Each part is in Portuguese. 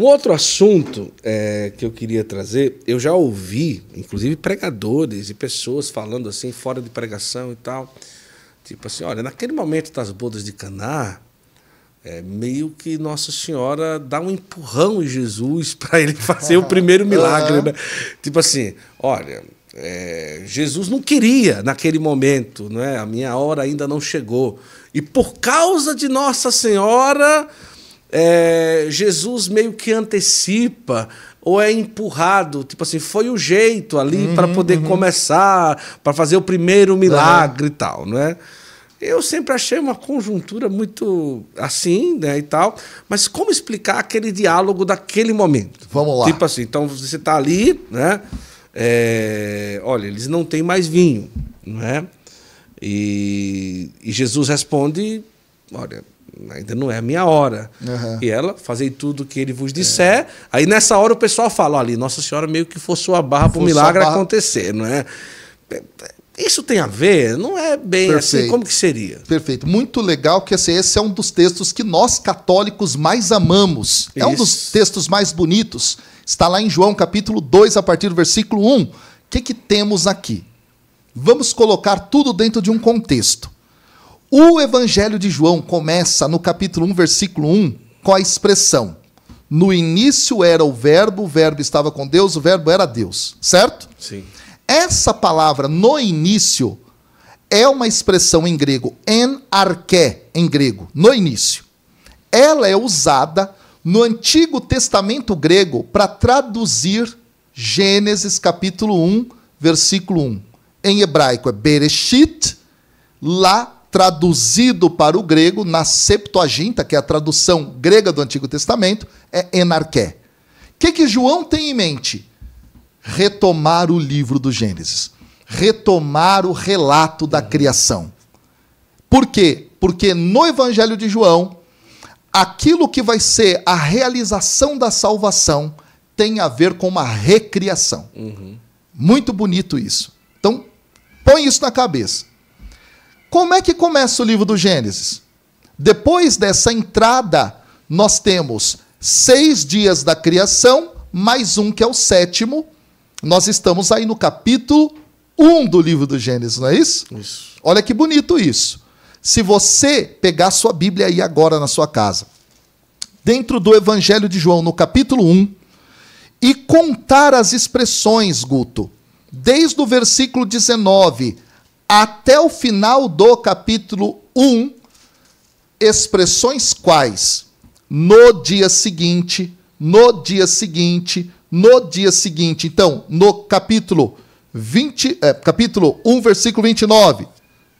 Um outro assunto é, que eu queria trazer, eu já ouvi, inclusive, pregadores e pessoas falando assim, fora de pregação e tal. Tipo assim, olha, naquele momento das bodas de Caná, é, meio que Nossa Senhora dá um empurrão em Jesus para ele fazer o primeiro milagre. Né? Tipo assim, olha, é, Jesus não queria naquele momento, não é? a minha hora ainda não chegou. E por causa de Nossa Senhora, é, Jesus meio que antecipa ou é empurrado, tipo assim, foi o jeito ali uhum, para poder uhum. começar, para fazer o primeiro milagre uhum. e tal, não é? Eu sempre achei uma conjuntura muito assim, né, e tal, mas como explicar aquele diálogo daquele momento? Vamos lá. Tipo assim, então você está ali, né? É, olha, eles não têm mais vinho, não é? E, e Jesus responde, olha, ainda não é a minha hora. Uhum. E ela, fazei tudo o que ele vos disser. É. Aí nessa hora o pessoal fala, ali, Nossa Senhora meio que forçou a barra para o milagre barra. acontecer, não é? Isso tem a ver? Não é bem assim. Perfeito. assim, como que seria? Perfeito. Muito legal que assim, esse é um dos textos que nós católicos mais amamos. Isso. É um dos textos mais bonitos. Está lá em João capítulo 2, a partir do versículo 1. O que, que temos aqui? Vamos colocar tudo dentro de um contexto. O Evangelho de João começa no capítulo 1, versículo 1, com a expressão: No início era o Verbo, o Verbo estava com Deus, o Verbo era Deus, certo? Sim. Essa palavra no início é uma expressão em grego, en arché, em grego, no início. Ela é usada no Antigo Testamento grego para traduzir Gênesis capítulo 1, versículo 1. Em hebraico é Bereshit, lá traduzido para o grego, na Septuaginta, que é a tradução grega do Antigo Testamento, é enarqué. O que, que João tem em mente? Retomar o livro do Gênesis. Retomar o relato da criação. Por quê? Porque no Evangelho de João, aquilo que vai ser a realização da salvação tem a ver com uma recriação. Uhum. Muito bonito isso. Então, põe isso na cabeça. Como é que começa o livro do Gênesis? Depois dessa entrada, nós temos seis dias da criação, mais um que é o sétimo. Nós estamos aí no capítulo 1 do livro do Gênesis, não é isso? Isso. Olha que bonito isso. Se você pegar sua Bíblia aí agora na sua casa, dentro do Evangelho de João, no capítulo 1, e contar as expressões, Guto, desde o versículo 19 até o final do capítulo 1, expressões quais no dia seguinte, no dia seguinte, no dia seguinte. Então, no capítulo 20, é, capítulo 1, versículo 29,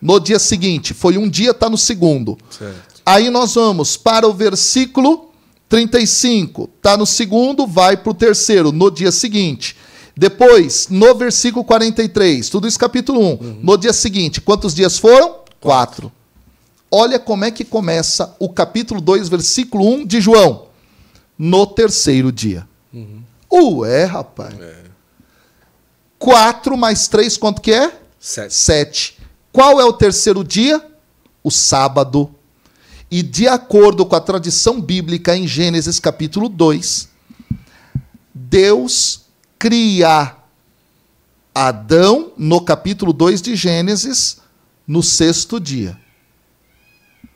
no dia seguinte, foi um dia, está no segundo. Certo. Aí nós vamos para o versículo 35, está no segundo, vai para o terceiro, no dia seguinte. Depois, no versículo 43, tudo isso capítulo 1. Uhum. No dia seguinte, quantos dias foram? Quatro. Olha como é que começa o capítulo 2, versículo 1 de João. No terceiro dia. Uhum. Ué, uh, rapaz. É. Quatro mais três, quanto que é? Sete. Sete. Qual é o terceiro dia? O sábado. E de acordo com a tradição bíblica em Gênesis capítulo 2, Deus cria Adão, no capítulo 2 de Gênesis, no sexto dia.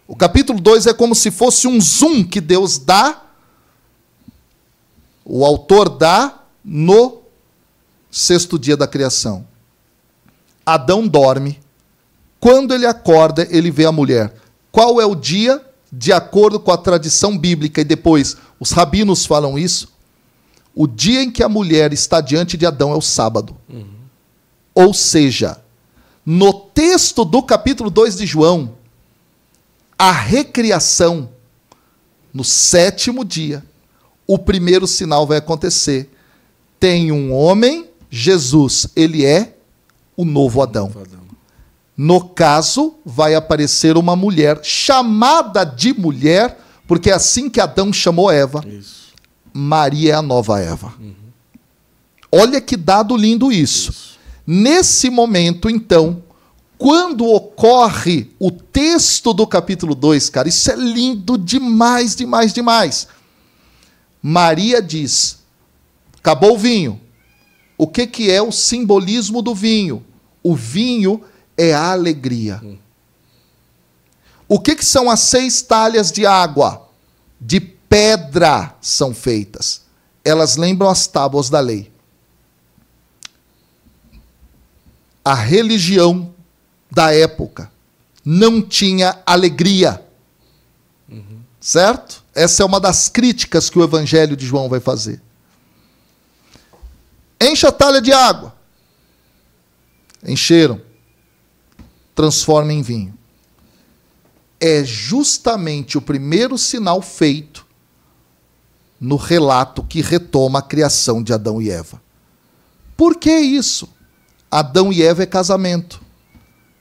O capítulo 2 é como se fosse um zoom que Deus dá, o autor dá, no sexto dia da criação. Adão dorme. Quando ele acorda, ele vê a mulher. Qual é o dia? De acordo com a tradição bíblica, e depois os rabinos falam isso, o dia em que a mulher está diante de Adão é o sábado. Uhum. Ou seja, no texto do capítulo 2 de João, a recriação no sétimo dia, o primeiro sinal vai acontecer. Tem um homem, Jesus, ele é o novo Adão. Novo Adão. No caso, vai aparecer uma mulher chamada de mulher, porque é assim que Adão chamou Eva. Isso Maria é a nova Eva. Uhum. Olha que dado lindo isso. isso. Nesse momento, então, quando ocorre o texto do capítulo 2, cara, isso é lindo demais, demais, demais. Maria diz: acabou o vinho. O que, que é o simbolismo do vinho? O vinho é a alegria. Hum. O que, que são as seis talhas de água? De pedra são feitas. Elas lembram as tábuas da lei. A religião da época não tinha alegria. Uhum. Certo? Essa é uma das críticas que o Evangelho de João vai fazer. Enche a talha de água. Encheram. Transforma em vinho. É justamente o primeiro sinal feito no relato que retoma a criação de Adão e Eva. Por que isso? Adão e Eva é casamento.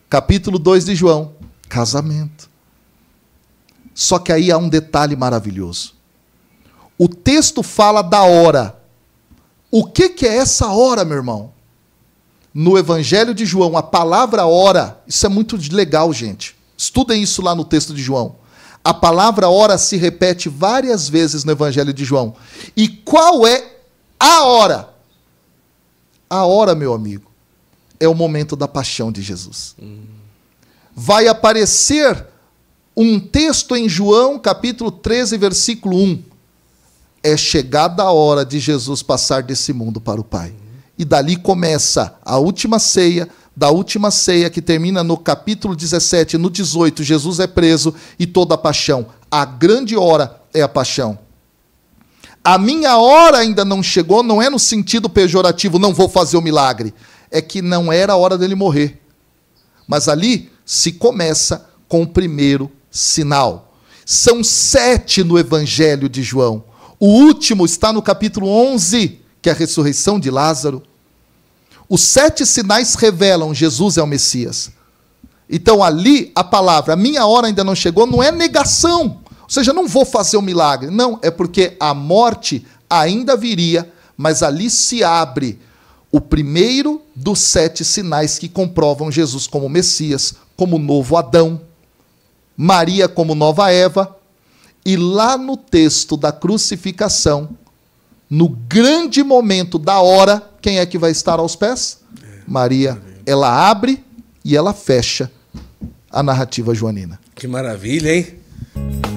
Capítulo 2 de João, casamento. Só que aí há um detalhe maravilhoso. O texto fala da hora. O que, que é essa hora, meu irmão? No Evangelho de João, a palavra hora, isso é muito legal, gente. Estudem isso lá no texto de João. A palavra hora se repete várias vezes no Evangelho de João. E qual é a hora? A hora, meu amigo, é o momento da paixão de Jesus. Vai aparecer um texto em João, capítulo 13, versículo 1. É chegada a hora de Jesus passar desse mundo para o Pai. E dali começa a última ceia, da última ceia, que termina no capítulo 17, no 18, Jesus é preso e toda a paixão. A grande hora é a paixão. A minha hora ainda não chegou, não é no sentido pejorativo, não vou fazer o milagre. É que não era a hora dele morrer. Mas ali se começa com o primeiro sinal. São sete no Evangelho de João. O último está no capítulo 11, que é a ressurreição de Lázaro. Os sete sinais revelam Jesus é o Messias. Então ali a palavra, a minha hora ainda não chegou, não é negação. Ou seja, não vou fazer o um milagre. Não, é porque a morte ainda viria, mas ali se abre o primeiro dos sete sinais que comprovam Jesus como Messias, como novo Adão, Maria como nova Eva. E lá no texto da crucificação, no grande momento da hora, quem é que vai estar aos pés? É. Maria. Ela abre e ela fecha a narrativa joanina. Que maravilha, hein?